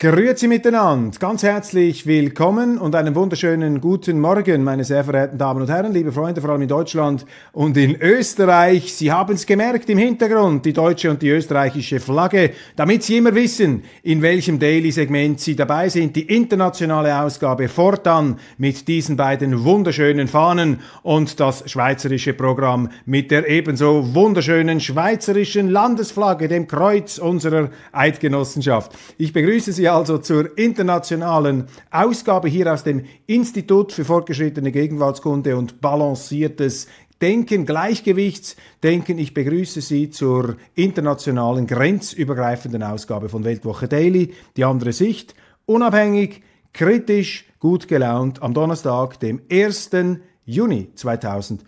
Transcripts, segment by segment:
Grüezi miteinander, ganz herzlich willkommen und einen wunderschönen guten Morgen, meine sehr verehrten Damen und Herren, liebe Freunde, vor allem in Deutschland und in Österreich. Sie haben es gemerkt im Hintergrund, die deutsche und die österreichische Flagge, damit Sie immer wissen, in welchem Daily-Segment Sie dabei sind. Die internationale Ausgabe fortan mit diesen beiden wunderschönen Fahnen und das schweizerische Programm mit der ebenso wunderschönen schweizerischen Landesflagge, dem Kreuz unserer Eidgenossenschaft. Ich begrüße Sie Sie also zur internationalen Ausgabe hier aus dem Institut für fortgeschrittene Gegenwartskunde und balanciertes Denken, Gleichgewichtsdenken. Ich begrüße Sie zur internationalen grenzübergreifenden Ausgabe von Weltwoche Daily. Die andere Sicht, unabhängig, kritisch, gut gelaunt am Donnerstag, dem 1. Juni 2020.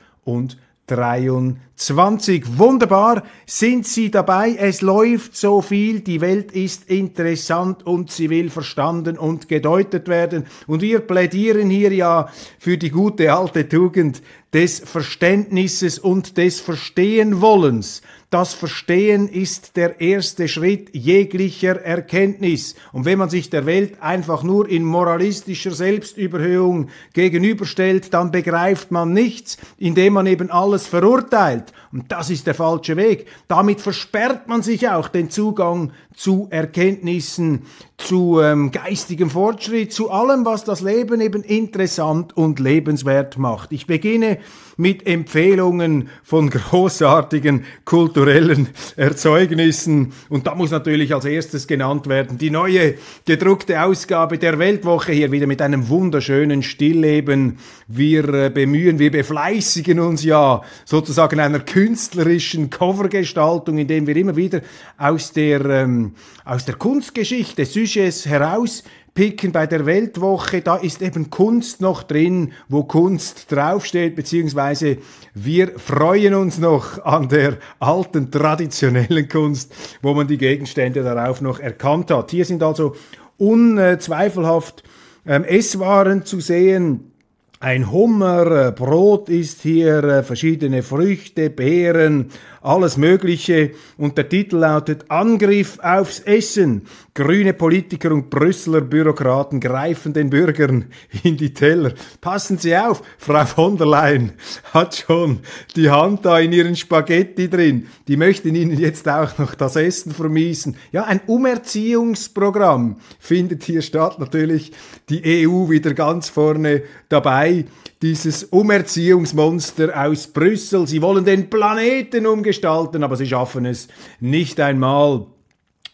23. Wunderbar sind Sie dabei. Es läuft so viel. Die Welt ist interessant und sie will verstanden und gedeutet werden. Und wir plädieren hier ja für die gute alte Tugend des Verständnisses und des Verstehenwollens. Das Verstehen ist der erste Schritt jeglicher Erkenntnis. Und wenn man sich der Welt einfach nur in moralistischer Selbstüberhöhung gegenüberstellt, dann begreift man nichts, indem man eben alles verurteilt und das ist der falsche Weg. Damit versperrt man sich auch den Zugang zu Erkenntnissen, zu ähm, geistigem Fortschritt, zu allem, was das Leben eben interessant und lebenswert macht. Ich beginne mit Empfehlungen von großartigen kulturellen Erzeugnissen. Und da muss natürlich als erstes genannt werden die neue gedruckte Ausgabe der Weltwoche hier wieder mit einem wunderschönen Stillleben. Wir äh, bemühen, wir befleißigen uns ja sozusagen einer Künstlerin künstlerischen Covergestaltung, indem wir immer wieder aus der, ähm, aus der Kunstgeschichte Sujets herauspicken bei der Weltwoche, da ist eben Kunst noch drin, wo Kunst draufsteht, beziehungsweise wir freuen uns noch an der alten traditionellen Kunst, wo man die Gegenstände darauf noch erkannt hat. Hier sind also unzweifelhaft ähm, Esswaren zu sehen, ein Hummer, äh, Brot ist hier, äh, verschiedene Früchte, Beeren alles Mögliche und der Titel lautet Angriff aufs Essen. Grüne Politiker und Brüsseler Bürokraten greifen den Bürgern in die Teller. Passen Sie auf, Frau von der Leyen hat schon die Hand da in ihren Spaghetti drin. Die möchten Ihnen jetzt auch noch das Essen vermiesen. Ja, ein Umerziehungsprogramm findet hier statt. Natürlich die EU wieder ganz vorne dabei dieses Umerziehungsmonster aus Brüssel. Sie wollen den Planeten umgestalten, aber sie schaffen es nicht einmal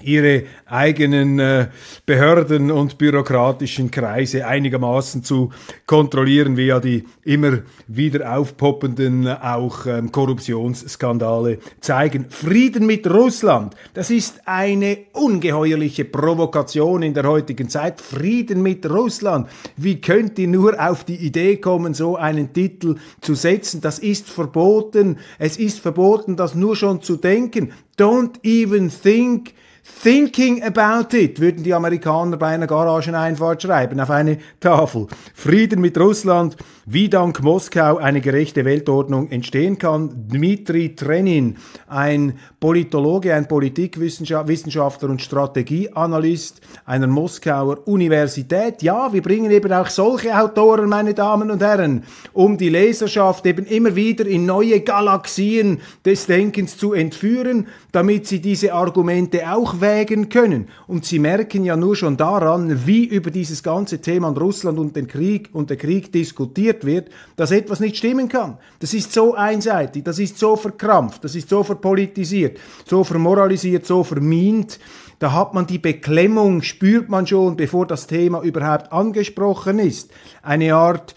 ihre eigenen äh, Behörden und bürokratischen Kreise einigermaßen zu kontrollieren, wie ja die immer wieder aufpoppenden auch ähm, Korruptionsskandale zeigen. Frieden mit Russland, das ist eine ungeheuerliche Provokation in der heutigen Zeit. Frieden mit Russland, wie könnt ihr nur auf die Idee kommen, so einen Titel zu setzen? Das ist verboten. Es ist verboten, das nur schon zu denken. Don't even think Thinking about it, würden die Amerikaner bei einer Garageneinfahrt schreiben, auf eine Tafel. Frieden mit Russland wie dank Moskau eine gerechte Weltordnung entstehen kann. Dmitri Trenin, ein Politologe, ein Politikwissenschaftler und Strategieanalyst einer Moskauer Universität. Ja, wir bringen eben auch solche Autoren, meine Damen und Herren, um die Leserschaft eben immer wieder in neue Galaxien des Denkens zu entführen, damit sie diese Argumente auch wägen können. Und sie merken ja nur schon daran, wie über dieses ganze Thema Russland und den Krieg und der Krieg diskutiert suggeriert wird, dass etwas nicht stimmen kann. Das ist so einseitig, das ist so verkrampft, das ist so verpolitisiert, so vermoralisiert, so vermint. Da hat man die Beklemmung, spürt man schon, bevor das Thema überhaupt angesprochen ist. Eine Art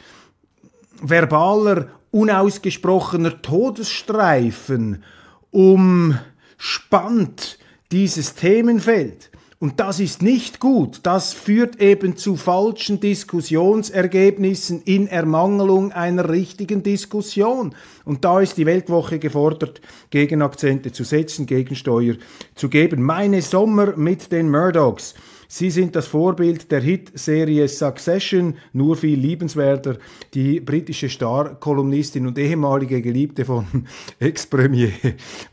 verbaler, unausgesprochener Todesstreifen umspannt dieses Themenfeld. Und das ist nicht gut. Das führt eben zu falschen Diskussionsergebnissen in Ermangelung einer richtigen Diskussion. Und da ist die Weltwoche gefordert, Gegenakzente zu setzen, Gegensteuer zu geben. Meine Sommer mit den Murdochs. Sie sind das Vorbild der Hitserie Succession, nur viel liebenswerter. Die britische Star-Kolumnistin und ehemalige Geliebte von Ex-Premier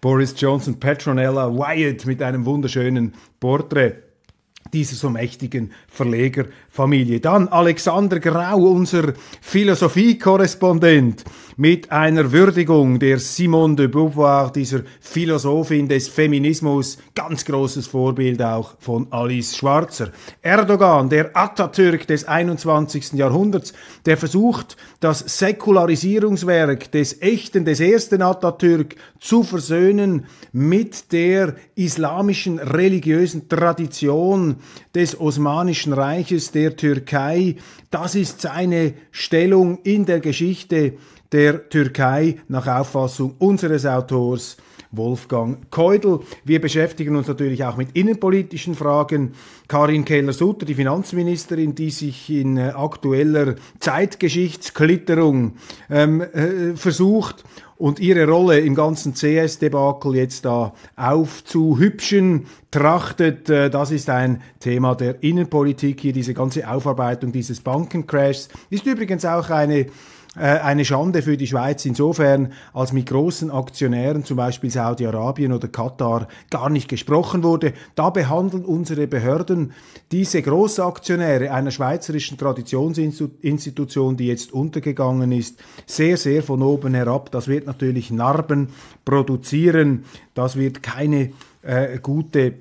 Boris Johnson, Petronella Wyatt, mit einem wunderschönen Porträt dieser so mächtigen Verlegerfamilie. Dann Alexander Grau, unser Philosophiekorrespondent, mit einer Würdigung der Simone de Beauvoir, dieser Philosophin des Feminismus, ganz großes Vorbild auch von Alice Schwarzer. Erdogan, der Atatürk des 21. Jahrhunderts, der versucht, das Säkularisierungswerk des echten, des ersten Atatürk zu versöhnen mit der islamischen religiösen Tradition, des Osmanischen Reiches, der Türkei. Das ist seine Stellung in der Geschichte der Türkei nach Auffassung unseres Autors Wolfgang Keudel. Wir beschäftigen uns natürlich auch mit innenpolitischen Fragen. Karin Keller-Sutter, die Finanzministerin, die sich in äh, aktueller Zeitgeschichtsklitterung ähm, äh, versucht, und ihre Rolle im ganzen CS-Debakel jetzt da aufzuhübschen trachtet, äh, das ist ein Thema der Innenpolitik hier, diese ganze Aufarbeitung dieses Bankencrashs. Ist übrigens auch eine äh, eine Schande für die Schweiz insofern, als mit großen Aktionären, zum Beispiel Saudi-Arabien oder Katar, gar nicht gesprochen wurde. Da behandeln unsere Behörden diese Großaktionäre einer schweizerischen Traditionsinstitution, die jetzt untergegangen ist, sehr, sehr von oben herab. Das wird natürlich Narben produzieren. Das wird keine äh, gute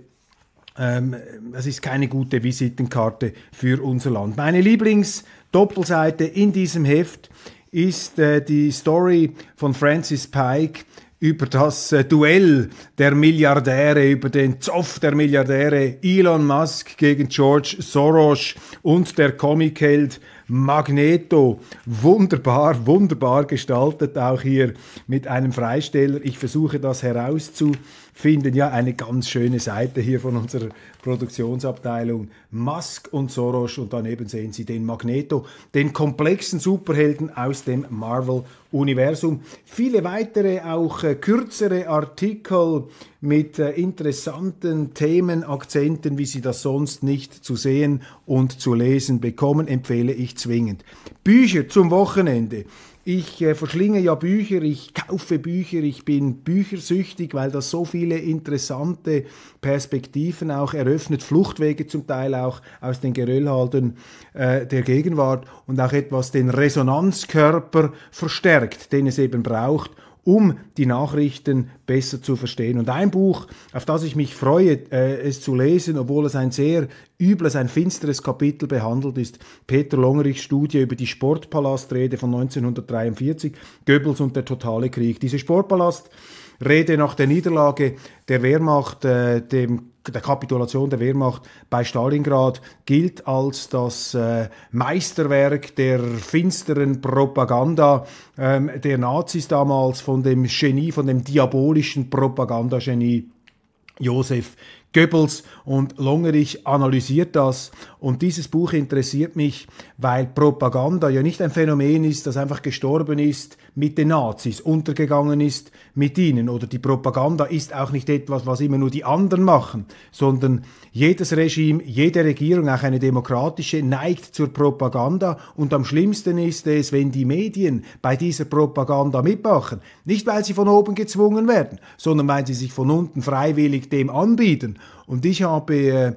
ähm, das ist keine gute Visitenkarte für unser Land. Meine Lieblingsdoppelseite in diesem Heft ist äh, die Story von Francis Pike über das äh, Duell der Milliardäre, über den Zoff der Milliardäre Elon Musk gegen George Soros und der Comicheld Magneto. Wunderbar, wunderbar gestaltet, auch hier mit einem Freisteller. Ich versuche das herauszufinden finden ja eine ganz schöne Seite hier von unserer Produktionsabteilung. Musk und Soros und daneben sehen Sie den Magneto, den komplexen Superhelden aus dem Marvel-Universum. Viele weitere, auch äh, kürzere Artikel mit äh, interessanten Themen, Akzenten, wie Sie das sonst nicht zu sehen und zu lesen bekommen, empfehle ich zwingend. Bücher zum Wochenende. Ich äh, verschlinge ja Bücher, ich kaufe Bücher, ich bin büchersüchtig, weil das so viele interessante Perspektiven auch eröffnet, Fluchtwege zum Teil auch aus den Geröllhalden äh, der Gegenwart und auch etwas den Resonanzkörper verstärkt, den es eben braucht, um die Nachrichten besser zu verstehen. Und ein Buch, auf das ich mich freue, äh, es zu lesen, obwohl es ein sehr übles, ein finsteres Kapitel behandelt ist, Peter Longerichs Studie über die Sportpalastrede von 1943, Goebbels und der totale Krieg. Diese Sportpalast Rede nach der Niederlage der Wehrmacht, äh, dem der Kapitulation der Wehrmacht bei Stalingrad gilt als das äh, Meisterwerk der finsteren Propaganda ähm, der Nazis damals von dem Genie, von dem diabolischen Propagandagenie Josef Goebbels und Longerich analysiert das. Und dieses Buch interessiert mich, weil Propaganda ja nicht ein Phänomen ist, das einfach gestorben ist mit den Nazis untergegangen ist mit ihnen. Oder die Propaganda ist auch nicht etwas, was immer nur die anderen machen, sondern jedes Regime, jede Regierung, auch eine demokratische, neigt zur Propaganda. Und am schlimmsten ist es, wenn die Medien bei dieser Propaganda mitmachen. Nicht, weil sie von oben gezwungen werden, sondern weil sie sich von unten freiwillig dem anbieten. Und ich habe äh,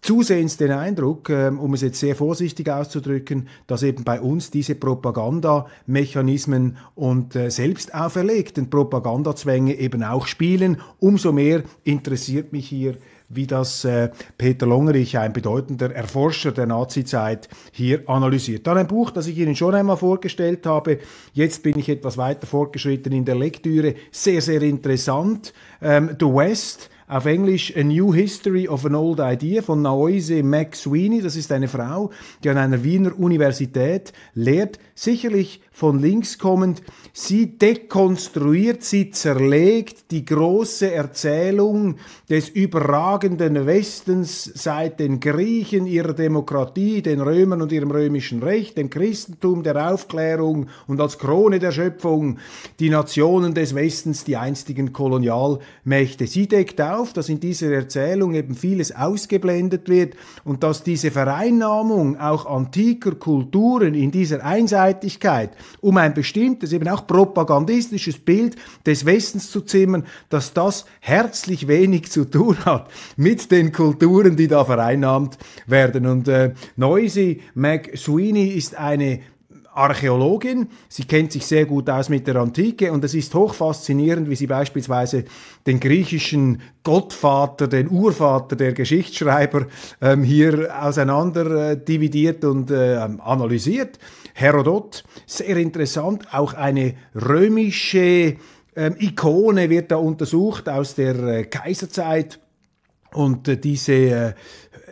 zusehends den Eindruck, ähm, um es jetzt sehr vorsichtig auszudrücken, dass eben bei uns diese Propagandamechanismen und äh, selbst auferlegten Propagandazwänge eben auch spielen. Umso mehr interessiert mich hier wie das äh, Peter Longerich, ein bedeutender Erforscher der Nazizeit, hier analysiert. Dann ein Buch, das ich Ihnen schon einmal vorgestellt habe. Jetzt bin ich etwas weiter fortgeschritten in der Lektüre. Sehr, sehr interessant. Ähm, The West auf Englisch A New History of an Old Idea von Naoise McSweeney. Das ist eine Frau, die an einer Wiener Universität lehrt, sicherlich von links kommend. Sie dekonstruiert, sie zerlegt die große Erzählung des überragenden Westens seit den Griechen, ihrer Demokratie, den Römern und ihrem römischen Recht, dem Christentum, der Aufklärung und als Krone der Schöpfung die Nationen des Westens, die einstigen Kolonialmächte. Sie deckt auf, auf, dass in dieser Erzählung eben vieles ausgeblendet wird und dass diese Vereinnahmung auch antiker Kulturen in dieser Einseitigkeit, um ein bestimmtes, eben auch propagandistisches Bild des Westens zu zimmern, dass das herzlich wenig zu tun hat mit den Kulturen, die da vereinnahmt werden. Und äh, Noisy McSweeney ist eine Archäologin. Sie kennt sich sehr gut aus mit der Antike und es ist hochfaszinierend, wie sie beispielsweise den griechischen Gottvater, den Urvater der Geschichtsschreiber ähm, hier auseinander äh, dividiert und äh, analysiert. Herodot, sehr interessant, auch eine römische ähm, Ikone wird da untersucht aus der äh, Kaiserzeit. Und äh, diese äh,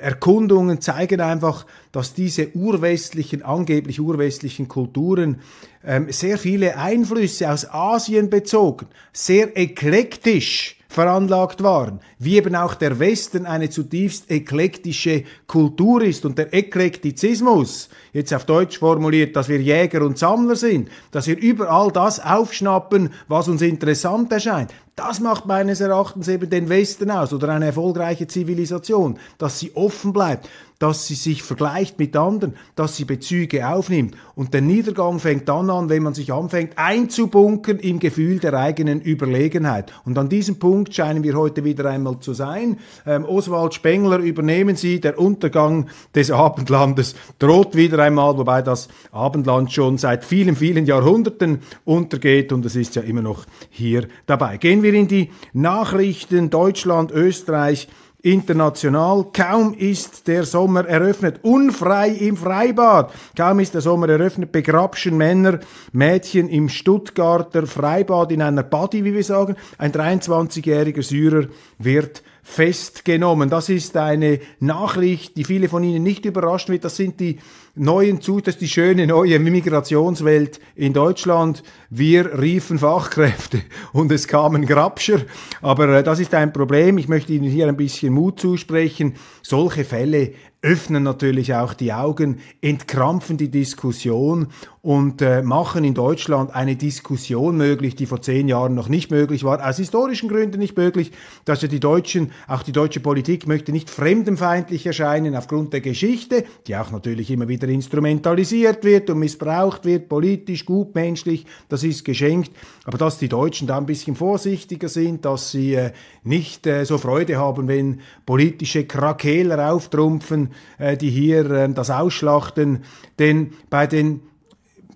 Erkundungen zeigen einfach, dass diese urwestlichen, angeblich urwestlichen Kulturen ähm, sehr viele Einflüsse aus Asien bezogen, sehr eklektisch veranlagt waren, wie eben auch der Westen eine zutiefst eklektische Kultur ist und der Eklektizismus, jetzt auf Deutsch formuliert, dass wir Jäger und Sammler sind, dass wir überall das aufschnappen, was uns interessant erscheint. Das macht meines Erachtens eben den Westen aus oder eine erfolgreiche Zivilisation, dass sie offen bleibt dass sie sich vergleicht mit anderen, dass sie Bezüge aufnimmt. Und der Niedergang fängt dann an, wenn man sich anfängt einzubunken im Gefühl der eigenen Überlegenheit. Und an diesem Punkt scheinen wir heute wieder einmal zu sein. Ähm, Oswald Spengler, übernehmen Sie, der Untergang des Abendlandes droht wieder einmal, wobei das Abendland schon seit vielen, vielen Jahrhunderten untergeht und es ist ja immer noch hier dabei. Gehen wir in die Nachrichten Deutschland, Österreich, international. Kaum ist der Sommer eröffnet, unfrei im Freibad. Kaum ist der Sommer eröffnet, begrabschen Männer Mädchen im Stuttgarter Freibad in einer Body, wie wir sagen. Ein 23-jähriger Syrer wird festgenommen. Das ist eine Nachricht, die viele von Ihnen nicht überraschen wird. Das sind die neuen Zutaten, die schöne neue Migrationswelt in Deutschland. Wir riefen Fachkräfte und es kamen Grabscher. Aber äh, das ist ein Problem. Ich möchte Ihnen hier ein bisschen Mut zusprechen. Solche Fälle öffnen natürlich auch die Augen, entkrampfen die Diskussion und äh, machen in Deutschland eine Diskussion möglich, die vor zehn Jahren noch nicht möglich war, aus historischen Gründen nicht möglich, dass ja die Deutschen, auch die deutsche Politik möchte nicht fremdenfeindlich erscheinen aufgrund der Geschichte, die auch natürlich immer wieder instrumentalisiert wird und missbraucht wird, politisch, gutmenschlich, das ist geschenkt, aber dass die Deutschen da ein bisschen vorsichtiger sind, dass sie äh, nicht äh, so Freude haben, wenn politische Krakeler auftrumpfen, äh, die hier ähm, das ausschlachten. Denn bei, den,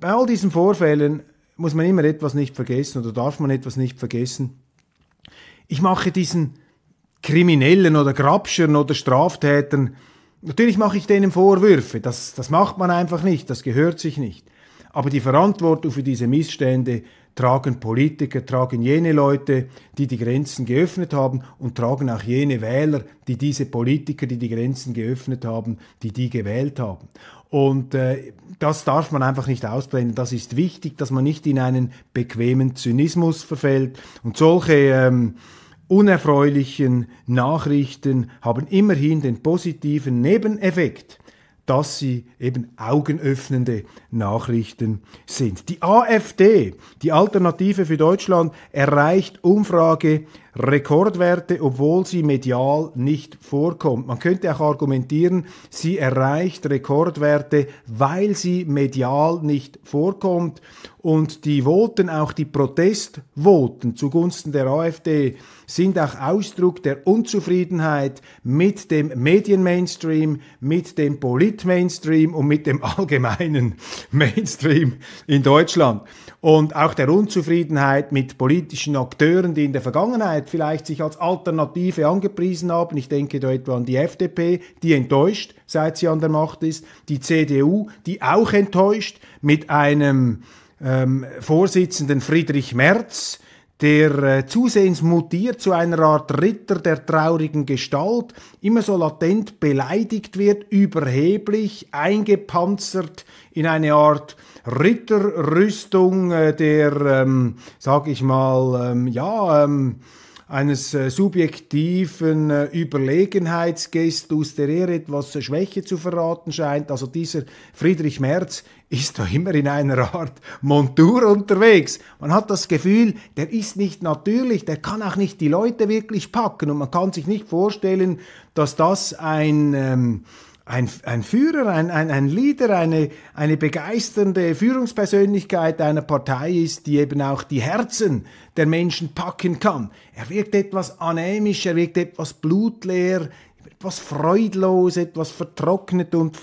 bei all diesen Vorfällen muss man immer etwas nicht vergessen oder darf man etwas nicht vergessen. Ich mache diesen Kriminellen oder Grabschern oder Straftätern, natürlich mache ich denen Vorwürfe, das, das macht man einfach nicht, das gehört sich nicht. Aber die Verantwortung für diese Missstände tragen Politiker, tragen jene Leute, die die Grenzen geöffnet haben und tragen auch jene Wähler, die diese Politiker, die die Grenzen geöffnet haben, die die gewählt haben. Und äh, das darf man einfach nicht ausblenden. Das ist wichtig, dass man nicht in einen bequemen Zynismus verfällt. Und solche ähm, unerfreulichen Nachrichten haben immerhin den positiven Nebeneffekt, dass sie eben augenöffnende Nachrichten sind. Die AfD, die Alternative für Deutschland, erreicht Umfrage Rekordwerte, obwohl sie medial nicht vorkommt. Man könnte auch argumentieren, sie erreicht Rekordwerte, weil sie medial nicht vorkommt. Und die Voten, auch die Protestvoten zugunsten der AfD, sind auch Ausdruck der Unzufriedenheit mit dem Medienmainstream, mit dem Politmainstream und mit dem allgemeinen Mainstream in Deutschland. Und auch der Unzufriedenheit mit politischen Akteuren, die in der Vergangenheit Zeit vielleicht sich als Alternative angepriesen haben. Ich denke da etwa an die FDP, die enttäuscht, seit sie an der Macht ist, die CDU, die auch enttäuscht mit einem ähm, Vorsitzenden Friedrich Merz, der äh, zusehends mutiert zu einer Art Ritter der traurigen Gestalt, immer so latent beleidigt wird, überheblich, eingepanzert in eine Art Ritterrüstung äh, der, ähm, sag ich mal, ähm, ja, ähm, eines äh, subjektiven äh, Überlegenheitsgestus, der eher etwas äh, Schwäche zu verraten scheint. Also dieser Friedrich Merz ist da immer in einer Art Montur unterwegs. Man hat das Gefühl, der ist nicht natürlich, der kann auch nicht die Leute wirklich packen und man kann sich nicht vorstellen, dass das ein ähm, ein, ein Führer, ein, ein, ein Leader, eine, eine begeisternde Führungspersönlichkeit einer Partei ist, die eben auch die Herzen der Menschen packen kann. Er wirkt etwas anämisch, er wirkt etwas blutleer, etwas freudlos, etwas vertrocknet und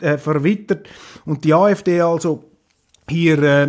äh, verwittert. Und die AfD also hier äh,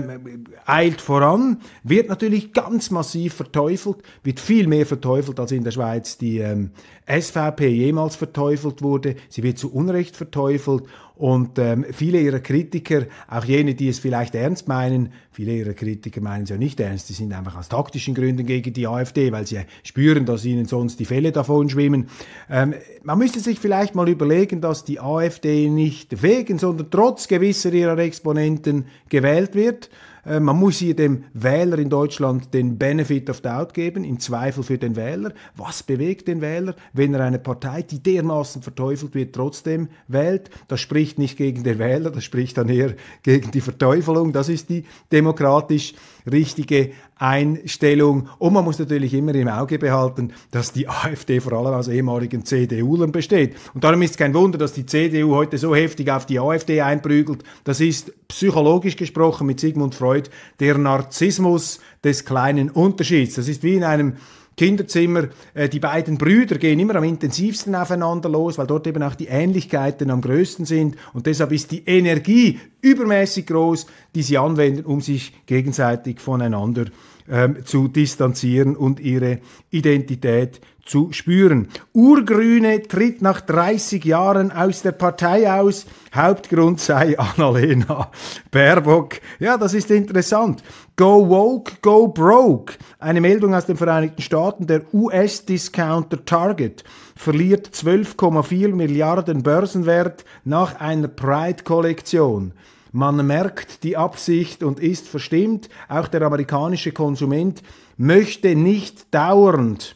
eilt voran, wird natürlich ganz massiv verteufelt, wird viel mehr verteufelt, als in der Schweiz die ähm, SVP jemals verteufelt wurde. Sie wird zu Unrecht verteufelt und ähm, viele ihrer Kritiker, auch jene, die es vielleicht ernst meinen, viele ihrer Kritiker meinen es ja nicht ernst, die sind einfach aus taktischen Gründen gegen die AfD, weil sie spüren, dass ihnen sonst die Fälle davon schwimmen. Ähm, man müsste sich vielleicht mal überlegen, dass die AfD nicht wegen, sondern trotz gewisser ihrer Exponenten gewählt wird. Äh, man muss hier dem Wähler in Deutschland den Benefit of Doubt geben, im Zweifel für den Wähler. Was bewegt den Wähler, wenn er eine Partei, die dermaßen verteufelt wird, trotzdem wählt? Das spricht nicht gegen den Wähler, das spricht dann eher gegen die Verteufelung. Das ist die demokratisch richtige Einstellung. Und man muss natürlich immer im Auge behalten, dass die AfD vor allem aus ehemaligen CDUlern besteht. Und darum ist es kein Wunder, dass die CDU heute so heftig auf die AfD einprügelt. Das ist psychologisch gesprochen mit Sigmund Freud der Narzissmus des kleinen Unterschieds. Das ist wie in einem Kinderzimmer, äh, die beiden Brüder gehen immer am intensivsten aufeinander los, weil dort eben auch die Ähnlichkeiten am größten sind und deshalb ist die Energie übermäßig groß, die sie anwenden, um sich gegenseitig voneinander ähm, zu distanzieren und ihre Identität zu spüren. Urgrüne tritt nach 30 Jahren aus der Partei aus. Hauptgrund sei Annalena Baerbock. Ja, das ist interessant. Go woke, go broke. Eine Meldung aus den Vereinigten Staaten. Der US-Discounter Target verliert 12,4 Milliarden Börsenwert nach einer Pride-Kollektion. Man merkt die Absicht und ist verstimmt. Auch der amerikanische Konsument möchte nicht dauernd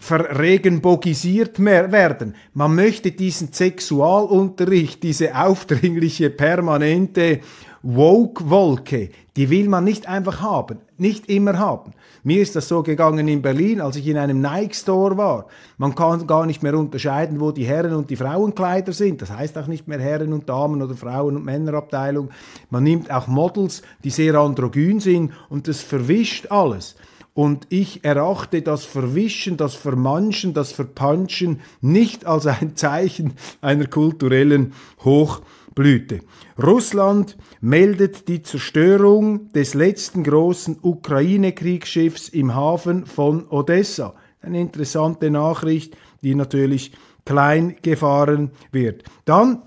verregenbogisiert werden. Man möchte diesen Sexualunterricht, diese aufdringliche, permanente Woke-Wolke, die will man nicht einfach haben, nicht immer haben. Mir ist das so gegangen in Berlin, als ich in einem Nike-Store war. Man kann gar nicht mehr unterscheiden, wo die Herren- und die Frauenkleider sind. Das heißt auch nicht mehr Herren- und Damen- oder Frauen- und Männerabteilung. Man nimmt auch Models, die sehr androgyn sind und das verwischt alles. Und ich erachte das Verwischen, das Vermanschen, das Verpanschen nicht als ein Zeichen einer kulturellen Hoch- Blüte. Russland meldet die Zerstörung des letzten großen Ukraine-Kriegsschiffs im Hafen von Odessa. Eine interessante Nachricht, die natürlich klein gefahren wird. Dann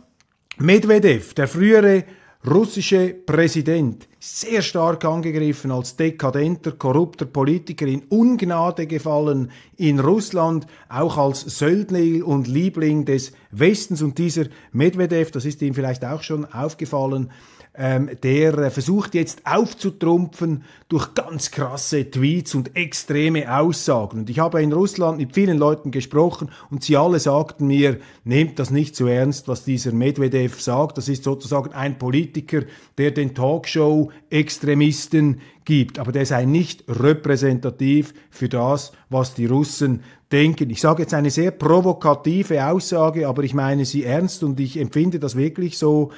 Medvedev, der frühere russische Präsident sehr stark angegriffen als dekadenter, korrupter Politiker, in Ungnade gefallen in Russland, auch als Söldner und Liebling des Westens. Und dieser Medvedev, das ist ihm vielleicht auch schon aufgefallen, ähm, der äh, versucht jetzt aufzutrumpfen durch ganz krasse Tweets und extreme Aussagen. Und ich habe in Russland mit vielen Leuten gesprochen und sie alle sagten mir, nehmt das nicht zu so ernst, was dieser Medvedev sagt. Das ist sozusagen ein Politiker, der den Talkshow-Extremisten gibt. Aber der sei nicht repräsentativ für das, was die Russen denken. Ich sage jetzt eine sehr provokative Aussage, aber ich meine sie ernst und ich empfinde das wirklich so.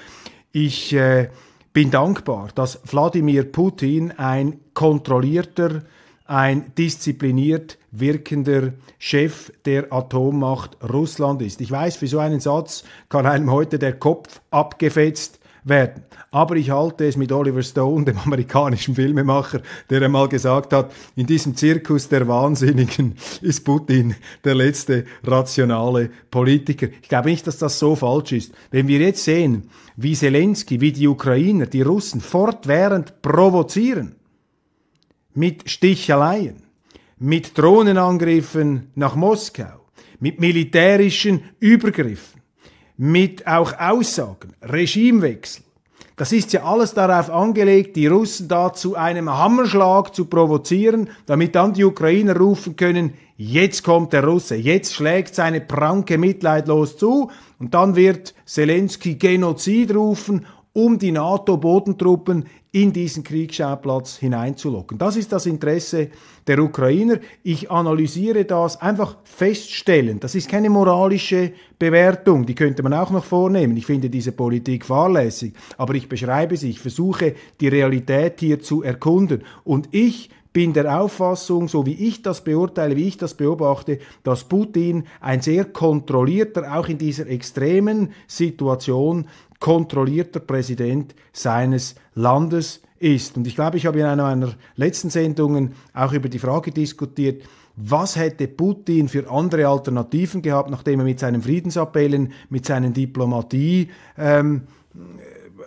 Ich äh, bin dankbar, dass Wladimir Putin ein kontrollierter, ein diszipliniert wirkender Chef der Atommacht Russland ist. Ich weiß, für so einen Satz kann einem heute der Kopf abgefetzt werden. Aber ich halte es mit Oliver Stone, dem amerikanischen Filmemacher, der einmal gesagt hat, in diesem Zirkus der Wahnsinnigen ist Putin der letzte rationale Politiker. Ich glaube nicht, dass das so falsch ist. Wenn wir jetzt sehen, wie Zelensky, wie die Ukrainer, die Russen fortwährend provozieren, mit Sticheleien, mit Drohnenangriffen nach Moskau, mit militärischen Übergriffen, mit auch Aussagen, Regimewechsel. Das ist ja alles darauf angelegt, die Russen da zu einem Hammerschlag zu provozieren, damit dann die Ukrainer rufen können, jetzt kommt der Russe, jetzt schlägt seine Pranke mitleidlos zu und dann wird Zelensky Genozid rufen um die NATO-Bodentruppen in diesen Kriegsschauplatz hineinzulocken. Das ist das Interesse der Ukrainer. Ich analysiere das einfach feststellen. Das ist keine moralische Bewertung, die könnte man auch noch vornehmen. Ich finde diese Politik fahrlässig, aber ich beschreibe sie, ich versuche die Realität hier zu erkunden. Und ich bin der Auffassung, so wie ich das beurteile, wie ich das beobachte, dass Putin ein sehr kontrollierter, auch in dieser extremen Situation, kontrollierter Präsident seines Landes ist. Und ich glaube, ich habe in einer meiner letzten Sendungen auch über die Frage diskutiert, was hätte Putin für andere Alternativen gehabt, nachdem er mit seinen Friedensappellen, mit seinen Diplomatieangeboten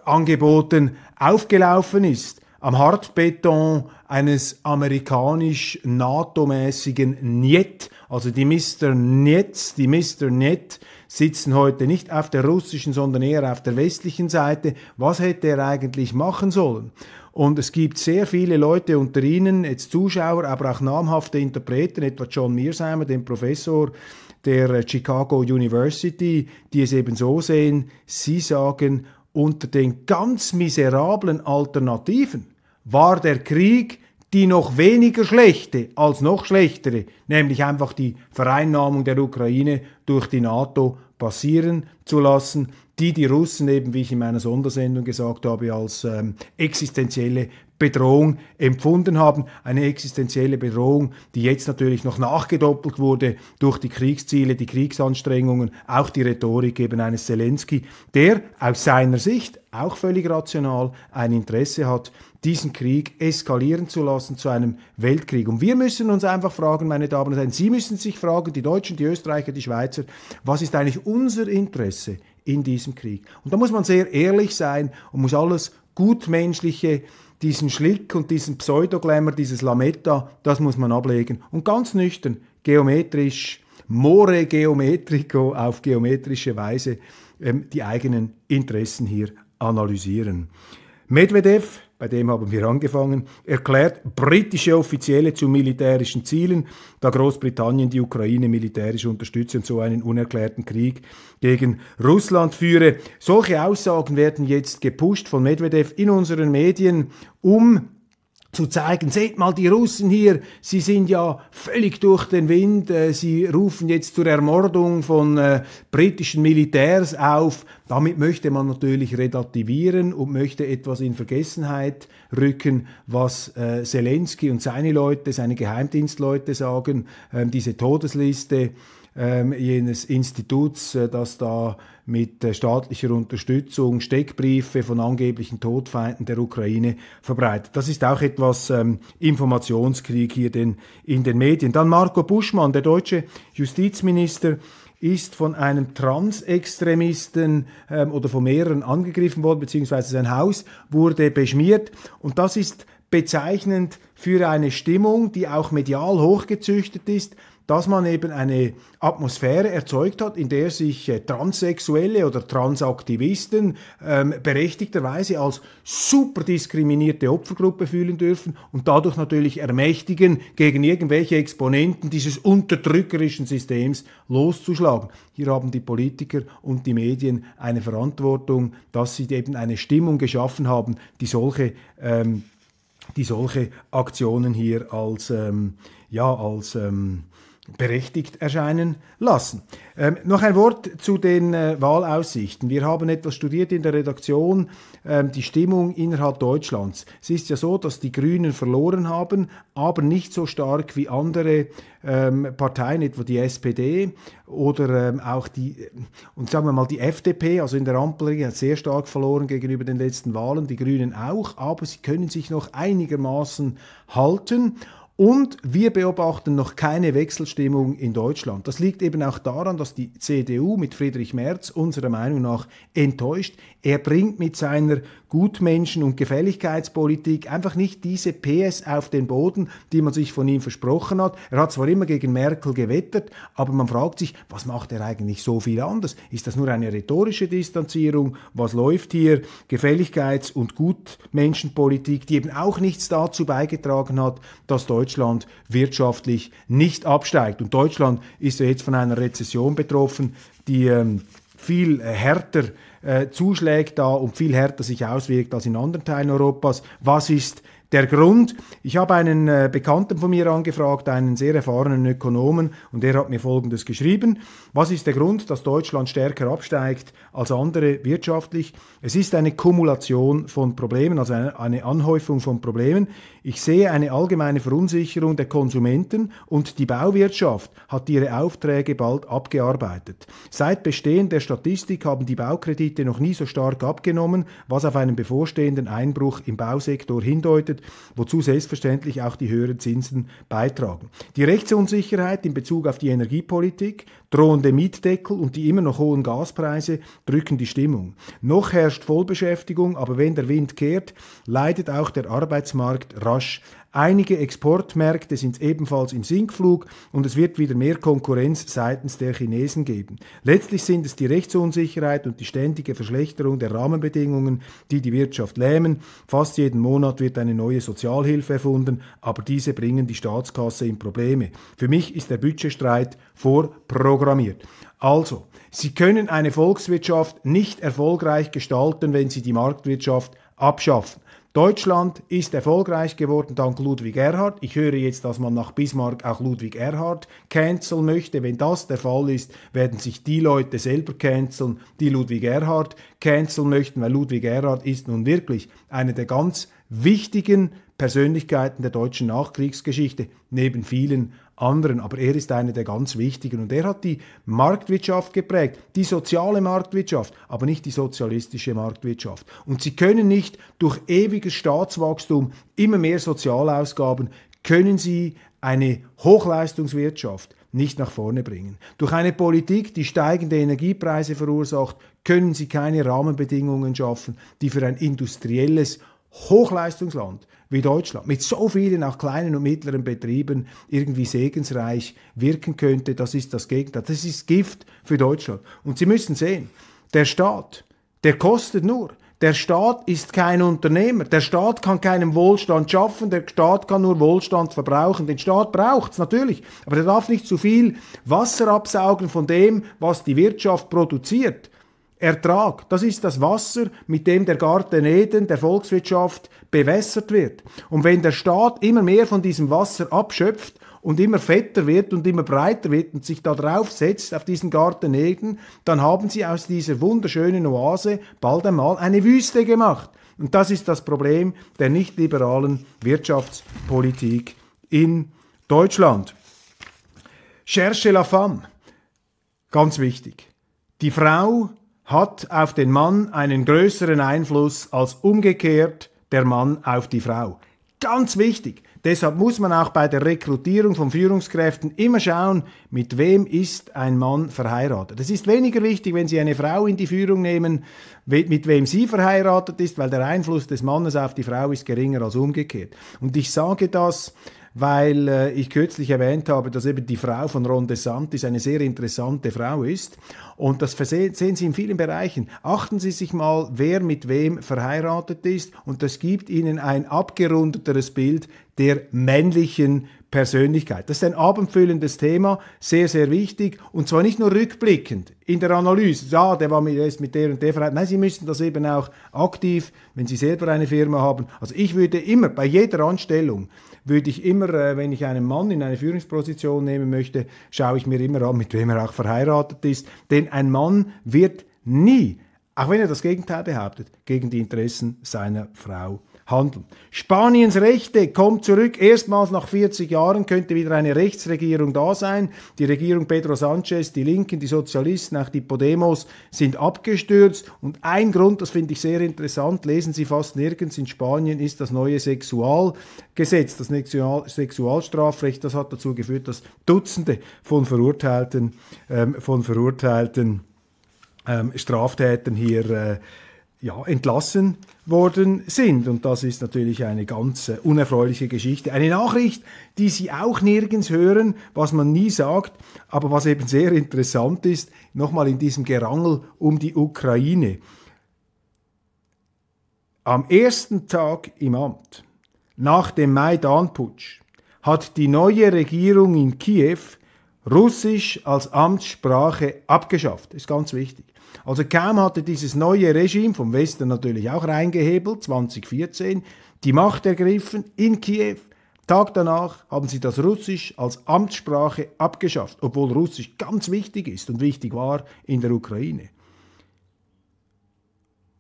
ähm, aufgelaufen ist? Am Hartbeton eines amerikanisch-NATO-mäßigen Niet, also die Mr. Niets, die Mr. Niet, sitzen heute nicht auf der russischen, sondern eher auf der westlichen Seite. Was hätte er eigentlich machen sollen? Und es gibt sehr viele Leute unter ihnen, jetzt Zuschauer, aber auch namhafte Interpreten, etwa John Mearsheimer, den Professor der Chicago University, die es eben so sehen, sie sagen, unter den ganz miserablen Alternativen war der Krieg die noch weniger schlechte als noch schlechtere, nämlich einfach die Vereinnahmung der Ukraine durch die NATO passieren zu lassen, die die Russen eben, wie ich in meiner Sondersendung gesagt habe, als ähm, existenzielle Bedrohung empfunden haben. Eine existenzielle Bedrohung, die jetzt natürlich noch nachgedoppelt wurde durch die Kriegsziele, die Kriegsanstrengungen, auch die Rhetorik eben eines Zelensky, der aus seiner Sicht auch völlig rational ein Interesse hat, diesen Krieg eskalieren zu lassen zu einem Weltkrieg. Und wir müssen uns einfach fragen, meine Damen und Herren, Sie müssen sich fragen, die Deutschen, die Österreicher, die Schweizer, was ist eigentlich unser Interesse in diesem Krieg? Und da muss man sehr ehrlich sein und muss alles gutmenschliche diesen Schlick und diesen Pseudoglamour, dieses Lametta, das muss man ablegen. Und ganz nüchtern, geometrisch, more geometrico, auf geometrische Weise ähm, die eigenen Interessen hier analysieren. Medvedev bei dem haben wir angefangen, erklärt britische Offizielle zu militärischen Zielen, da Großbritannien die Ukraine militärisch unterstütze und so einen unerklärten Krieg gegen Russland führe. Solche Aussagen werden jetzt gepusht von Medvedev in unseren Medien, um zu zeigen, seht mal die Russen hier, sie sind ja völlig durch den Wind, äh, sie rufen jetzt zur Ermordung von äh, britischen Militärs auf. Damit möchte man natürlich relativieren und möchte etwas in Vergessenheit rücken, was äh, Zelensky und seine Leute, seine Geheimdienstleute sagen, äh, diese Todesliste ähm, jenes Instituts, äh, das da mit äh, staatlicher Unterstützung Steckbriefe von angeblichen Todfeinden der Ukraine verbreitet. Das ist auch etwas ähm, Informationskrieg hier den, in den Medien. Dann Marco Buschmann, der deutsche Justizminister, ist von einem Transextremisten ähm, oder von mehreren angegriffen worden, beziehungsweise sein Haus wurde beschmiert. Und das ist bezeichnend für eine Stimmung, die auch medial hochgezüchtet ist, dass man eben eine Atmosphäre erzeugt hat, in der sich äh, Transsexuelle oder Transaktivisten ähm, berechtigterweise als super diskriminierte Opfergruppe fühlen dürfen und dadurch natürlich ermächtigen, gegen irgendwelche Exponenten dieses unterdrückerischen Systems loszuschlagen. Hier haben die Politiker und die Medien eine Verantwortung, dass sie eben eine Stimmung geschaffen haben, die solche ähm, die solche Aktionen hier als, ähm, ja, als ähm, berechtigt erscheinen lassen. Ähm, noch ein Wort zu den äh, Wahlaussichten. Wir haben etwas studiert in der Redaktion, ähm, die Stimmung innerhalb Deutschlands. Es ist ja so, dass die Grünen verloren haben, aber nicht so stark wie andere ähm, Parteien, etwa die SPD oder ähm, auch die, äh, und sagen wir mal die FDP, also in der Ampel hat sehr stark verloren gegenüber den letzten Wahlen, die Grünen auch, aber sie können sich noch einigermaßen halten. Und wir beobachten noch keine Wechselstimmung in Deutschland. Das liegt eben auch daran, dass die CDU mit Friedrich Merz unserer Meinung nach enttäuscht. Er bringt mit seiner Gutmenschen- und Gefälligkeitspolitik einfach nicht diese PS auf den Boden, die man sich von ihm versprochen hat. Er hat zwar immer gegen Merkel gewettert, aber man fragt sich, was macht er eigentlich so viel anders? Ist das nur eine rhetorische Distanzierung? Was läuft hier? Gefälligkeits- und Gutmenschenpolitik, die eben auch nichts dazu beigetragen hat, dass Deutschland Deutschland wirtschaftlich nicht absteigt. Und Deutschland ist ja jetzt von einer Rezession betroffen, die ähm, viel äh, härter äh, zuschlägt da und viel härter sich auswirkt als in anderen Teilen Europas. Was ist der Grund, ich habe einen äh, Bekannten von mir angefragt, einen sehr erfahrenen Ökonomen, und der hat mir Folgendes geschrieben. Was ist der Grund, dass Deutschland stärker absteigt als andere wirtschaftlich? Es ist eine Kumulation von Problemen, also eine Anhäufung von Problemen. Ich sehe eine allgemeine Verunsicherung der Konsumenten und die Bauwirtschaft hat ihre Aufträge bald abgearbeitet. Seit Bestehen der Statistik haben die Baukredite noch nie so stark abgenommen, was auf einen bevorstehenden Einbruch im Bausektor hindeutet, wozu selbstverständlich auch die höheren Zinsen beitragen. Die Rechtsunsicherheit in Bezug auf die Energiepolitik Drohende Mietdeckel und die immer noch hohen Gaspreise drücken die Stimmung. Noch herrscht Vollbeschäftigung, aber wenn der Wind kehrt, leidet auch der Arbeitsmarkt rasch. Einige Exportmärkte sind ebenfalls im Sinkflug und es wird wieder mehr Konkurrenz seitens der Chinesen geben. Letztlich sind es die Rechtsunsicherheit und die ständige Verschlechterung der Rahmenbedingungen, die die Wirtschaft lähmen. Fast jeden Monat wird eine neue Sozialhilfe erfunden, aber diese bringen die Staatskasse in Probleme. Für mich ist der Budgetstreit vorprogrammiert. Also, Sie können eine Volkswirtschaft nicht erfolgreich gestalten, wenn Sie die Marktwirtschaft abschaffen. Deutschland ist erfolgreich geworden dank Ludwig Erhard. Ich höre jetzt, dass man nach Bismarck auch Ludwig Erhard canceln möchte. Wenn das der Fall ist, werden sich die Leute selber canceln, die Ludwig Erhard canceln möchten, weil Ludwig Erhard ist nun wirklich einer der ganz wichtigen Persönlichkeiten der deutschen Nachkriegsgeschichte, neben vielen anderen. Aber er ist einer der ganz wichtigen und er hat die Marktwirtschaft geprägt, die soziale Marktwirtschaft, aber nicht die sozialistische Marktwirtschaft. Und sie können nicht durch ewiges Staatswachstum, immer mehr Sozialausgaben, können sie eine Hochleistungswirtschaft nicht nach vorne bringen. Durch eine Politik, die steigende Energiepreise verursacht, können sie keine Rahmenbedingungen schaffen, die für ein industrielles Hochleistungsland wie Deutschland mit so vielen auch kleinen und mittleren Betrieben irgendwie segensreich wirken könnte. Das ist das Gegenteil. Das ist Gift für Deutschland. Und Sie müssen sehen, der Staat, der kostet nur. Der Staat ist kein Unternehmer. Der Staat kann keinen Wohlstand schaffen. Der Staat kann nur Wohlstand verbrauchen. Den Staat braucht's natürlich. Aber der darf nicht zu viel Wasser absaugen von dem, was die Wirtschaft produziert. Ertrag. Das ist das Wasser, mit dem der Garten Eden, der Volkswirtschaft, bewässert wird. Und wenn der Staat immer mehr von diesem Wasser abschöpft und immer fetter wird und immer breiter wird und sich da drauf setzt, auf diesen Garten Eden, dann haben sie aus dieser wunderschönen Oase bald einmal eine Wüste gemacht. Und das ist das Problem der nicht-liberalen Wirtschaftspolitik in Deutschland. Cherche la femme. Ganz wichtig. Die Frau hat auf den Mann einen größeren Einfluss als umgekehrt der Mann auf die Frau. Ganz wichtig. Deshalb muss man auch bei der Rekrutierung von Führungskräften immer schauen, mit wem ist ein Mann verheiratet. Es ist weniger wichtig, wenn Sie eine Frau in die Führung nehmen, mit wem sie verheiratet ist, weil der Einfluss des Mannes auf die Frau ist geringer als umgekehrt. Und ich sage das, weil äh, ich kürzlich erwähnt habe, dass eben die Frau von Ron DeSantis eine sehr interessante Frau ist. Und das sehen Sie in vielen Bereichen. Achten Sie sich mal, wer mit wem verheiratet ist. Und das gibt Ihnen ein abgerundeteres Bild der männlichen Persönlichkeit. Das ist ein abendfüllendes Thema, sehr, sehr wichtig und zwar nicht nur rückblickend in der Analyse, ja, der war mit, ist mit der und der verheiratet. Nein, Sie müssen das eben auch aktiv, wenn Sie selber eine Firma haben. Also ich würde immer bei jeder Anstellung würde ich immer, äh, wenn ich einen Mann in eine Führungsposition nehmen möchte, schaue ich mir immer an, mit wem er auch verheiratet ist. Denn ein Mann wird nie, auch wenn er das Gegenteil behauptet, gegen die Interessen seiner Frau handeln. Spaniens Rechte kommt zurück. Erstmals nach 40 Jahren könnte wieder eine Rechtsregierung da sein. Die Regierung Pedro Sanchez, die Linken, die Sozialisten, auch die Podemos sind abgestürzt. Und ein Grund, das finde ich sehr interessant, lesen Sie fast nirgends in Spanien, ist das neue Sexualgesetz, das Sexual Sexualstrafrecht. Das hat dazu geführt, dass Dutzende von Verurteilten, ähm, von Verurteilten ähm, Straftätern hier äh, ja, entlassen worden sind. Und das ist natürlich eine ganz äh, unerfreuliche Geschichte. Eine Nachricht, die Sie auch nirgends hören, was man nie sagt, aber was eben sehr interessant ist, nochmal in diesem Gerangel um die Ukraine. Am ersten Tag im Amt, nach dem Maidan-Putsch, hat die neue Regierung in Kiew Russisch als Amtssprache abgeschafft. Ist ganz wichtig. Also kaum hatte dieses neue Regime vom Westen natürlich auch reingehebelt, 2014, die Macht ergriffen in Kiew. Tag danach haben sie das Russisch als Amtssprache abgeschafft, obwohl Russisch ganz wichtig ist und wichtig war in der Ukraine.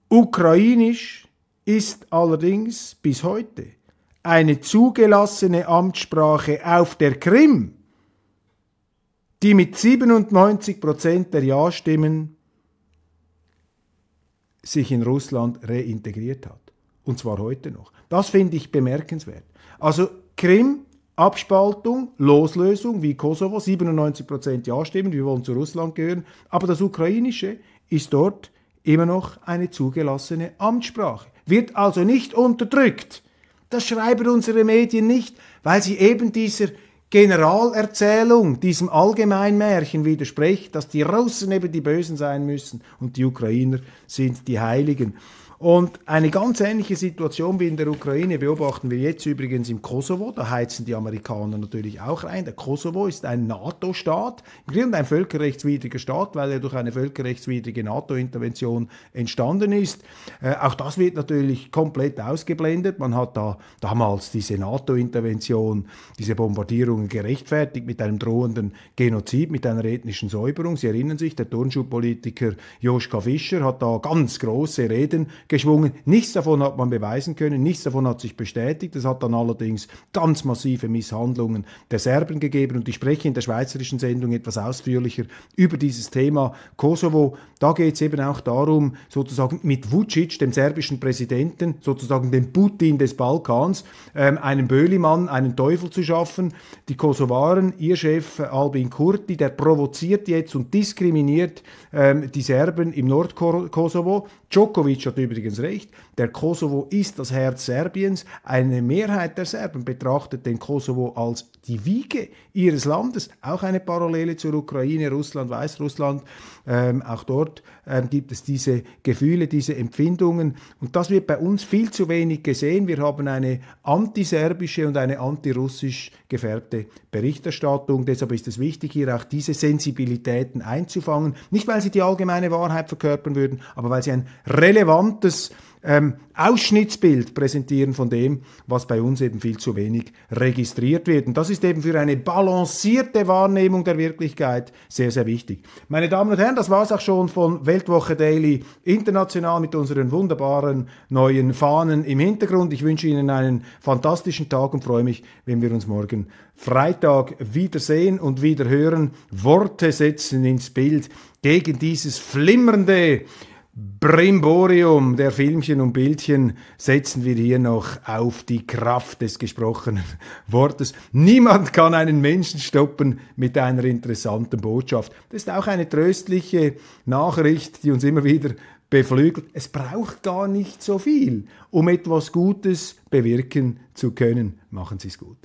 Ukrainisch ist allerdings bis heute eine zugelassene Amtssprache auf der Krim die mit 97 der Ja-Stimmen sich in Russland reintegriert hat. Und zwar heute noch. Das finde ich bemerkenswert. Also Krim, Abspaltung, Loslösung wie Kosovo, 97 Ja-Stimmen, wir wollen zu Russland gehören. Aber das Ukrainische ist dort immer noch eine zugelassene Amtssprache, wird also nicht unterdrückt. Das schreiben unsere Medien nicht, weil sie eben dieser Generalerzählung diesem Allgemeinmärchen widerspricht, dass die Russen eben die Bösen sein müssen und die Ukrainer sind die Heiligen. Und eine ganz ähnliche Situation wie in der Ukraine beobachten wir jetzt übrigens im Kosovo. Da heizen die Amerikaner natürlich auch rein. Der Kosovo ist ein NATO-Staat, im Grunde ein völkerrechtswidriger Staat, weil er durch eine völkerrechtswidrige NATO-Intervention entstanden ist. Äh, auch das wird natürlich komplett ausgeblendet. Man hat da damals diese NATO-Intervention, diese Bombardierungen gerechtfertigt mit einem drohenden Genozid, mit einer ethnischen Säuberung. Sie erinnern sich, der Turnschuhpolitiker Joschka Fischer hat da ganz große Reden geschwungen. Nichts davon hat man beweisen können, nichts davon hat sich bestätigt. Es hat dann allerdings ganz massive Misshandlungen der Serben gegeben und ich spreche in der schweizerischen Sendung etwas ausführlicher über dieses Thema Kosovo. Da geht es eben auch darum, sozusagen mit Vucic, dem serbischen Präsidenten, sozusagen dem Putin des Balkans, ähm, einen Böhlimann, einen Teufel zu schaffen. Die Kosovaren, ihr Chef äh, Albin Kurti, der provoziert jetzt und diskriminiert ähm, die Serben im Nordkosovo. Djokovic hat übrigens übrigens recht, der Kosovo ist das Herz Serbiens. Eine Mehrheit der Serben betrachtet den Kosovo als die Wiege ihres Landes. Auch eine Parallele zur Ukraine, Russland, Weißrussland. Ähm, auch dort ähm, gibt es diese Gefühle, diese Empfindungen. Und das wird bei uns viel zu wenig gesehen. Wir haben eine antiserbische und eine antirussisch gefärbte Berichterstattung. Deshalb ist es wichtig, hier auch diese Sensibilitäten einzufangen. Nicht, weil sie die allgemeine Wahrheit verkörpern würden, aber weil sie ein relevantes ähm, Ausschnittsbild präsentieren von dem, was bei uns eben viel zu wenig registriert wird. Und das ist eben für eine balancierte Wahrnehmung der Wirklichkeit sehr, sehr wichtig. Meine Damen und Herren, das war es auch schon von Weltwoche Daily International mit unseren wunderbaren neuen Fahnen im Hintergrund. Ich wünsche Ihnen einen fantastischen Tag und freue mich, wenn wir uns morgen Freitag wiedersehen und wieder hören. Worte setzen ins Bild gegen dieses flimmernde Brimborium der Filmchen und Bildchen setzen wir hier noch auf die Kraft des gesprochenen Wortes. Niemand kann einen Menschen stoppen mit einer interessanten Botschaft. Das ist auch eine tröstliche Nachricht, die uns immer wieder beflügelt. Es braucht gar nicht so viel, um etwas Gutes bewirken zu können. Machen Sie es gut.